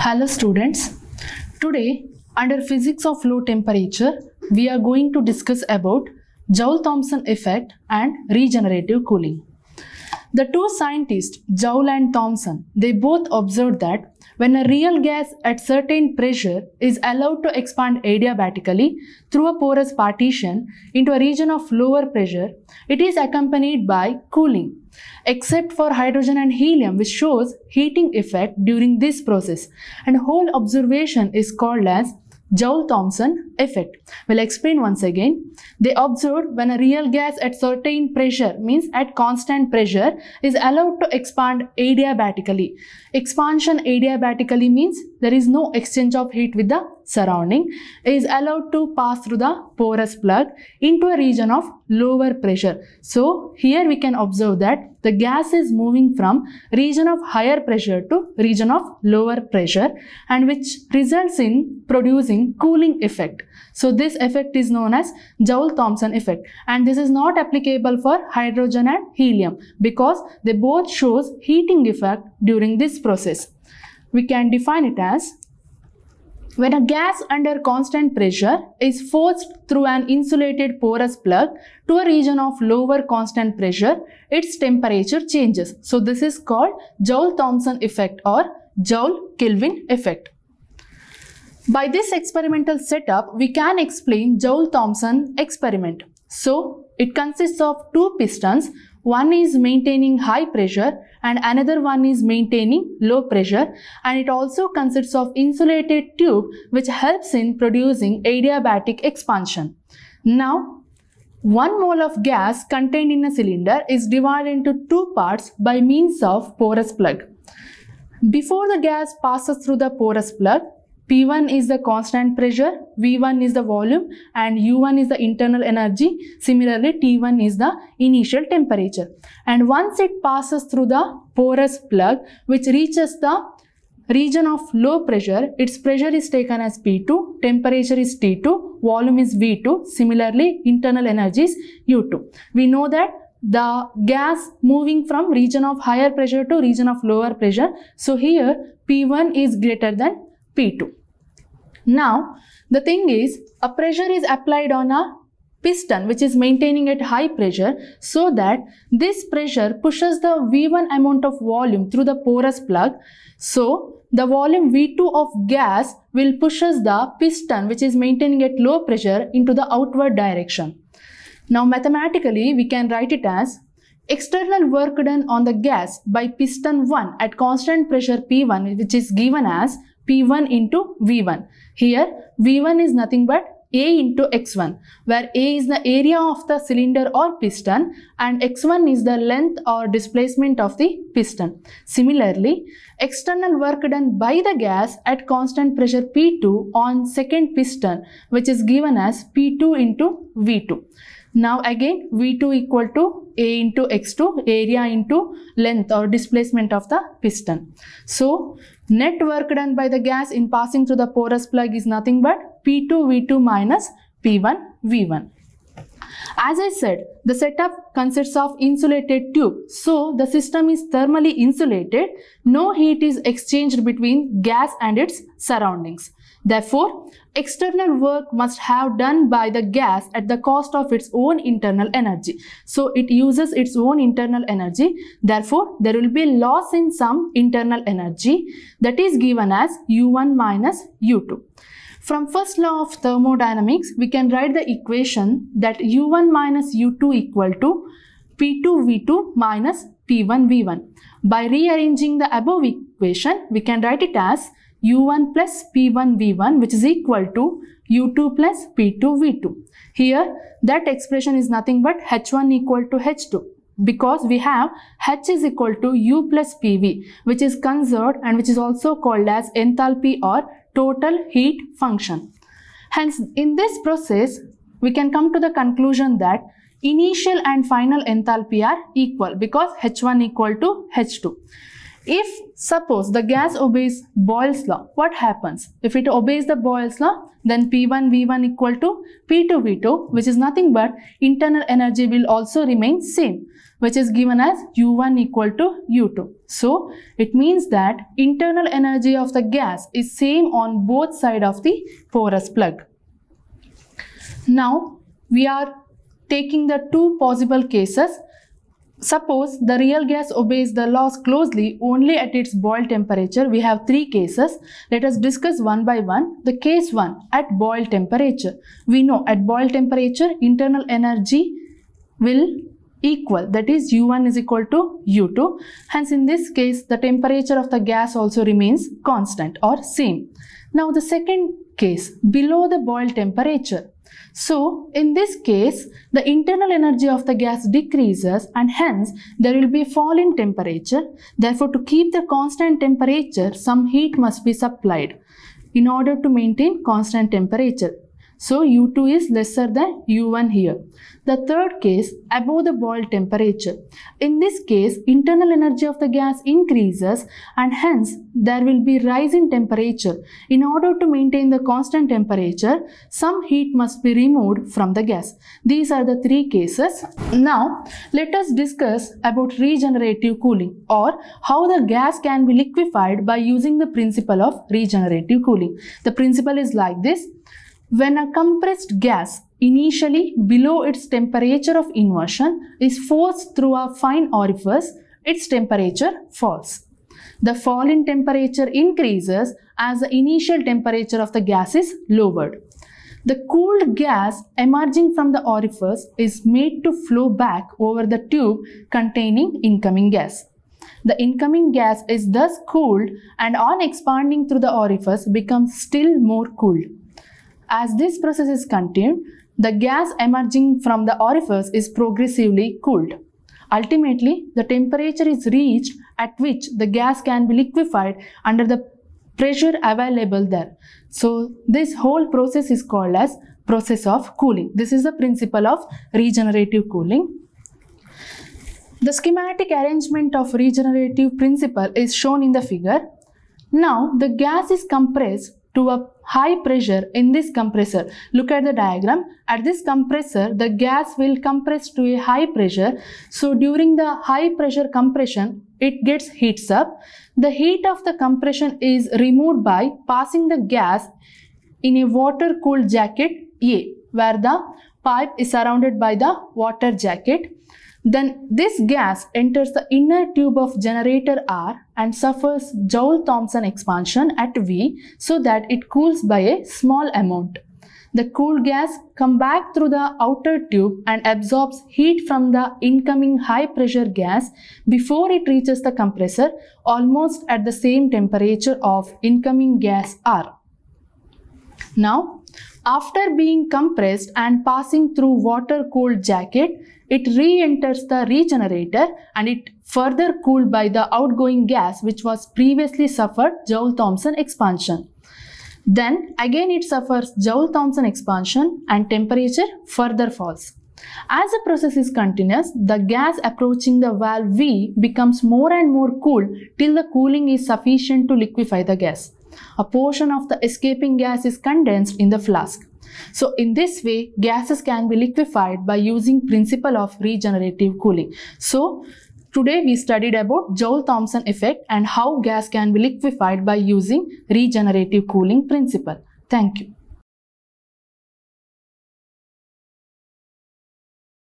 Hello students, today under physics of low temperature, we are going to discuss about Joule-Thomson effect and regenerative cooling. The two scientists, Joule and Thomson, they both observed that when a real gas at certain pressure is allowed to expand adiabatically through a porous partition into a region of lower pressure, it is accompanied by cooling, except for hydrogen and helium which shows heating effect during this process and whole observation is called as Joule-Thomson effect. We'll explain once again. They observed when a real gas at certain pressure, means at constant pressure, is allowed to expand adiabatically. Expansion adiabatically means there is no exchange of heat with the surrounding is allowed to pass through the porous plug into a region of lower pressure. So here we can observe that the gas is moving from region of higher pressure to region of lower pressure and which results in producing cooling effect. So this effect is known as Joule-Thomson effect and this is not applicable for hydrogen and helium because they both shows heating effect during this process. We can define it as when a gas under constant pressure is forced through an insulated porous plug to a region of lower constant pressure, its temperature changes. So this is called Joule-Thomson effect or Joule-Kelvin effect. By this experimental setup, we can explain Joule-Thomson experiment. So it consists of two pistons one is maintaining high pressure and another one is maintaining low pressure and it also consists of insulated tube which helps in producing adiabatic expansion. Now, one mole of gas contained in a cylinder is divided into two parts by means of porous plug. Before the gas passes through the porous plug, P1 is the constant pressure, V1 is the volume and U1 is the internal energy. Similarly, T1 is the initial temperature. And once it passes through the porous plug which reaches the region of low pressure, its pressure is taken as P2, temperature is T2, volume is V2. Similarly, internal energy is U2. We know that the gas moving from region of higher pressure to region of lower pressure. So here P1 is greater than P2. Now, the thing is, a pressure is applied on a piston which is maintaining at high pressure so that this pressure pushes the V1 amount of volume through the porous plug. So, the volume V2 of gas will pushes the piston which is maintaining at low pressure into the outward direction. Now, mathematically, we can write it as external work done on the gas by piston 1 at constant pressure P1 which is given as P1 into V1. Here V1 is nothing but A into X1 where A is the area of the cylinder or piston and X1 is the length or displacement of the piston. Similarly, external work done by the gas at constant pressure P2 on second piston which is given as P2 into V2. Now again V2 equal to a into X2, area into length or displacement of the piston. So net work done by the gas in passing through the porous plug is nothing but P2 V2 minus P1 V1. As I said, the setup consists of insulated tube. So the system is thermally insulated. No heat is exchanged between gas and its surroundings. Therefore, external work must have done by the gas at the cost of its own internal energy. So it uses its own internal energy. Therefore, there will be loss in some internal energy that is given as U1 minus U2. From first law of thermodynamics, we can write the equation that U1 minus U2 equal to P2V2 minus P1V1. By rearranging the above equation, we can write it as u1 plus p1 v1 which is equal to u2 plus p2 v2. Here that expression is nothing but h1 equal to h2 because we have h is equal to u plus pv which is conserved and which is also called as enthalpy or total heat function. Hence in this process we can come to the conclusion that initial and final enthalpy are equal because h1 equal to h2. If suppose the gas obeys Boyle's law, what happens? If it obeys the Boyle's law, then P1 V1 equal to P2 V2 which is nothing but internal energy will also remain same which is given as U1 equal to U2. So it means that internal energy of the gas is same on both side of the porous plug. Now we are taking the two possible cases Suppose the real gas obeys the laws closely only at its boil temperature. We have three cases. Let us discuss one by one. The case 1 at boil temperature. We know at boil temperature internal energy will equal that is U1 is equal to U2. Hence in this case the temperature of the gas also remains constant or same. Now the second case below the boil temperature so in this case, the internal energy of the gas decreases and hence there will be a fall in temperature. Therefore, to keep the constant temperature, some heat must be supplied in order to maintain constant temperature. So U2 is lesser than U1 here. The third case, above the boil temperature. In this case, internal energy of the gas increases and hence there will be rise in temperature. In order to maintain the constant temperature, some heat must be removed from the gas. These are the three cases. Now, let us discuss about regenerative cooling or how the gas can be liquefied by using the principle of regenerative cooling. The principle is like this. When a compressed gas initially below its temperature of inversion is forced through a fine orifice, its temperature falls. The fall in temperature increases as the initial temperature of the gas is lowered. The cooled gas emerging from the orifice is made to flow back over the tube containing incoming gas. The incoming gas is thus cooled and on expanding through the orifice becomes still more cooled. As this process is continued, the gas emerging from the orifice is progressively cooled. Ultimately, the temperature is reached at which the gas can be liquefied under the pressure available there. So, this whole process is called as process of cooling. This is the principle of regenerative cooling. The schematic arrangement of regenerative principle is shown in the figure. Now, the gas is compressed to a high pressure in this compressor. Look at the diagram. At this compressor, the gas will compress to a high pressure. So during the high pressure compression, it gets heats up. The heat of the compression is removed by passing the gas in a water-cooled jacket A, where the pipe is surrounded by the water jacket. Then this gas enters the inner tube of generator R and suffers Joule-Thomson expansion at V so that it cools by a small amount. The cooled gas comes back through the outer tube and absorbs heat from the incoming high pressure gas before it reaches the compressor almost at the same temperature of incoming gas R. Now, after being compressed and passing through water-cooled jacket, it re-enters the regenerator and it further cooled by the outgoing gas which was previously suffered Joule-Thomson expansion. Then again it suffers Joule-Thomson expansion and temperature further falls. As the process is continuous, the gas approaching the valve V becomes more and more cool till the cooling is sufficient to liquefy the gas a portion of the escaping gas is condensed in the flask. So in this way, gases can be liquefied by using principle of regenerative cooling. So today we studied about Joule-Thomson effect and how gas can be liquefied by using regenerative cooling principle. Thank you.